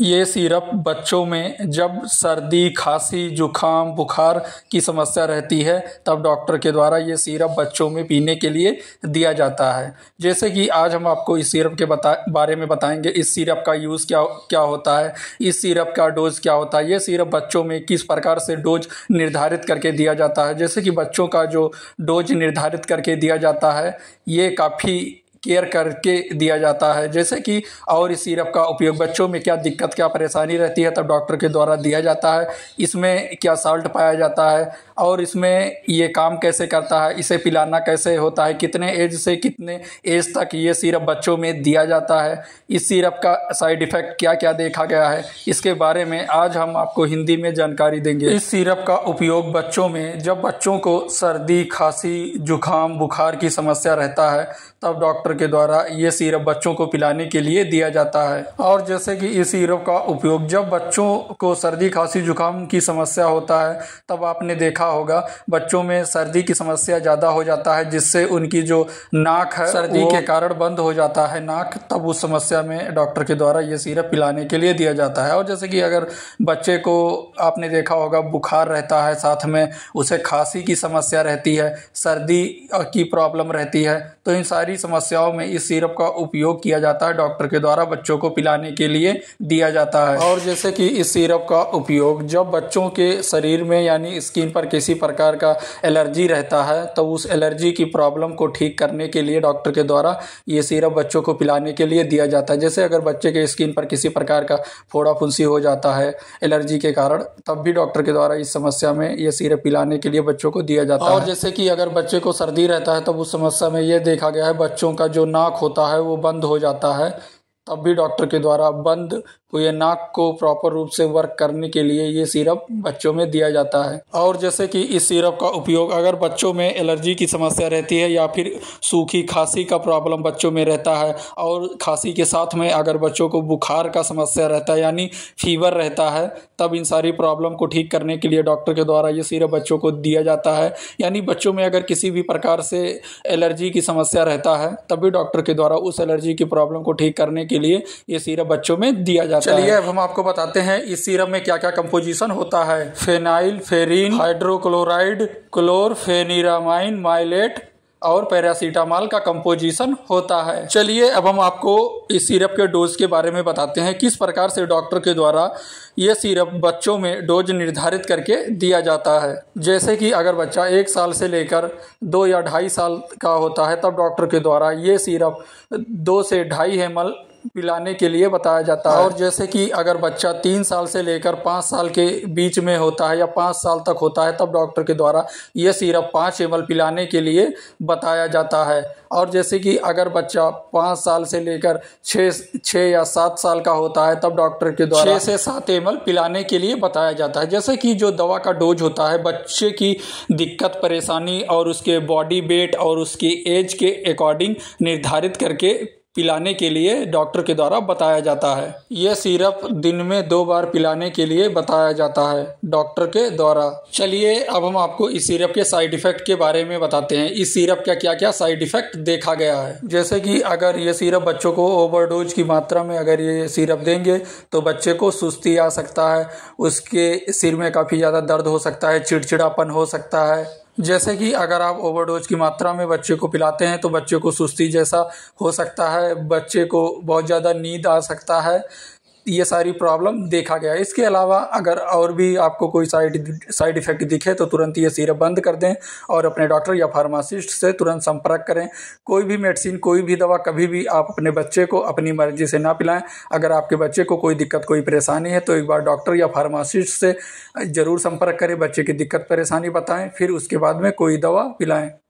ये सिरप बच्चों में जब सर्दी खांसी जुखाम बुखार की समस्या रहती है तब डॉक्टर के द्वारा ये सिरप बच्चों में पीने के लिए दिया जाता है जैसे कि आज हम आपको इस सिरप के बता बारे में बताएंगे इस सिरप का यूज़ क्या क्या होता है इस सिरप का डोज क्या होता है ये सिरप बच्चों में किस प्रकार से डोज निर्धारित करके दिया जाता है जैसे कि बच्चों का जो डोज निर्धारित करके दिया जाता है ये काफ़ी केयर करके दिया जाता है जैसे कि और इस सिरप का उपयोग बच्चों में क्या दिक्कत क्या परेशानी रहती है तब डॉक्टर के द्वारा दिया जाता है इसमें क्या साल्ट पाया जाता है और इसमें ये काम कैसे करता है इसे पिलाना कैसे होता है कितने एज से कितने एज तक ये सिरप बच्चों में दिया जाता है इस सिरप का साइड इफ़ेक्ट क्या क्या देखा गया है इसके बारे में आज हम आपको हिंदी में जानकारी देंगे इस सिरप का उपयोग बच्चों में जब बच्चों को सर्दी खांसी जुकाम बुखार की समस्या रहता है तब डॉक्टर डॉक्टर के द्वारा ये सीरप बच्चों को पिलाने के लिए दिया जाता है और जैसे कि इस सीरप का उपयोग जब बच्चों को सर्दी खांसी जुकाम की समस्या होता है तब आपने देखा होगा बच्चों में सर्दी की समस्या ज़्यादा हो जाता है जिससे उनकी जो नाक है सर्दी के कारण बंद हो जाता है नाक तब उस समस्या में डॉक्टर के द्वारा ये सीरप पिलाने के लिए दिया जाता है और जैसे कि अगर बच्चे को आपने देखा होगा बुखार रहता है साथ में उसे खांसी की समस्या रहती है सर्दी की प्रॉब्लम रहती है तो इन सारी समस्याओं में इस सिरप का उपयोग किया जाता है डॉक्टर के द्वारा बच्चों को पिलाने के लिए दिया जाता है और जैसे कि इस सिरप का उपयोग जब बच्चों के शरीर में यानी स्किन पर किसी प्रकार का एलर्जी रहता है तो उस एलर्जी की प्रॉब्लम को ठीक करने के लिए डॉक्टर के द्वारा ये सिरप बच्चों को पिलाने के लिए दिया जाता है जैसे अगर बच्चे के स्किन पर किसी प्रकार का फोड़ा फुंसी हो जाता है एलर्जी के कारण तब भी डॉक्टर के द्वारा इस समस्या में ये सिरप पिलाने के लिए बच्चों को दिया जाता है और जैसे कि अगर बच्चे को सर्दी रहता है तब उस समस्या में ये देखा गया है बच्चों का जो नाक होता है वो बंद हो जाता है तब भी डॉक्टर के द्वारा बंद हुए नाक को प्रॉपर रूप से वर्क करने के लिए ये सिरप बच्चों में दिया जाता है और जैसे कि इस सिरप का उपयोग अगर बच्चों में एलर्जी की समस्या रहती है या फिर सूखी खांसी का प्रॉब्लम बच्चों में रहता है और खांसी के साथ में अगर बच्चों को बुखार का समस्या रहता है यानी फीवर रहता है तब इन सारी प्रॉब्लम को ठीक करने के लिए डॉक्टर के द्वारा ये सिरप बच्चों को दिया जाता है यानी बच्चों में अगर किसी भी प्रकार से एलर्जी की समस्या रहता है तब भी डॉक्टर के द्वारा उस एलर्जी की प्रॉब्लम को ठीक करने के के लिए ये सीरप बच्चों में दिया जाता है चलिए अब हम आपको बताते हैं इस सीरप में क्या क्या कंपोजिशन होता है फेनाइल फेरिन हाइड्रोक्लोराइड क्लोरफेनिरामाइन माइलेट और पैरासीटामॉल का कंपोजिशन होता है चलिए अब हम आपको इस सिरप के डोज के बारे में बताते हैं किस प्रकार से डॉक्टर के द्वारा ये सिरप बच्चों में डोज निर्धारित करके दिया जाता है जैसे कि अगर बच्चा एक साल से लेकर दो या ढाई साल का होता है तब डॉक्टर के द्वारा ये सिरप दो से ढाई एम पिलाने के लिए बताया जाता है और जैसे कि अगर बच्चा तीन साल से लेकर पाँच साल के बीच में होता है या पाँच साल तक होता है तब डॉक्टर के द्वारा ये सीरप पाँच एम पिलाने के लिए बताया जाता है और जैसे कि अगर बच्चा पाँच साल से लेकर छः छः या सात साल का होता है तब डॉक्टर के द्वारा छः से सात एम पिलाने के लिए बताया जाता है जैसे कि जो दवा का डोज होता है बच्चे की दिक्कत परेशानी और उसके बॉडी वेट और उसकी एज के अकॉर्डिंग निर्धारित करके पिलाने के लिए डॉक्टर के द्वारा बताया जाता है यह सिरप दिन में दो बार पिलाने के लिए बताया जाता है डॉक्टर के द्वारा चलिए अब हम आपको इस सिरप के साइड इफेक्ट के बारे में बताते हैं इस सिरप का क्या क्या साइड इफेक्ट देखा गया है जैसे कि अगर ये सिरप बच्चों को ओवरडोज की मात्रा में अगर ये सिरप देंगे तो बच्चे को सुस्ती आ सकता है उसके सिर में काफ़ी ज़्यादा दर्द हो सकता है चिड़चिड़ापन हो सकता है जैसे कि अगर आप ओवरडोज की मात्रा में बच्चे को पिलाते हैं तो बच्चे को सुस्ती जैसा हो सकता है बच्चे को बहुत ज़्यादा नींद आ सकता है ये सारी प्रॉब्लम देखा गया इसके अलावा अगर और भी आपको कोई साइड साइड इफेक्ट दिखे तो तुरंत ये सिरप बंद कर दें और अपने डॉक्टर या फार्मासिस्ट से तुरंत संपर्क करें कोई भी मेडिसिन कोई भी दवा कभी भी आप अपने बच्चे को अपनी मर्जी से ना पिलाएं अगर आपके बच्चे को कोई दिक्कत कोई परेशानी है तो एक बार डॉक्टर या फार्मासिस्ट से ज़रूर संपर्क करें बच्चे की दिक्कत परेशानी बताएँ फिर उसके बाद में कोई दवा पिलाएं